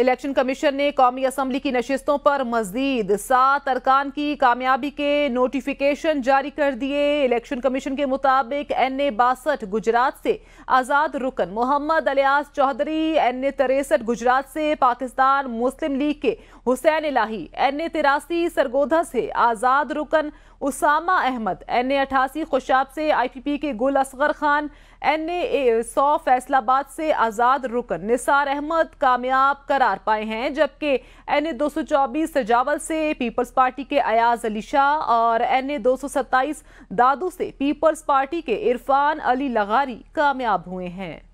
election commission ने कौमी assembly की नशस्तों पर मजीद सात अरकान की कामयाबी के नोटिफिकेशन जारी कर दिए इलेक्शन कमीशन के मुताबिक एन ए बासठ गुजरात से आज़ाद Rukan Mohammad alias Chaudhary N A तिरसठ गुजरात से पाकिस्तान मुस्लिम लीग के हुसैन इलाही एन ए तिरासी सरगोधा से आज़ाद रुकन उसामा अहमद एन ए अठासी खुशाब से आई पी पी के गुल असगर खान एन ए सौ फैसलाबाद से आज़ाद रुकन निसार अहमद कामयाब करा उतार पाए हैं जबकि एन ए दो सजावल से पीपल्स पार्टी के अयाज अली शाह और एन ए दो दादू से पीपल्स पार्टी के इरफान अली लगारी कामयाब हुए हैं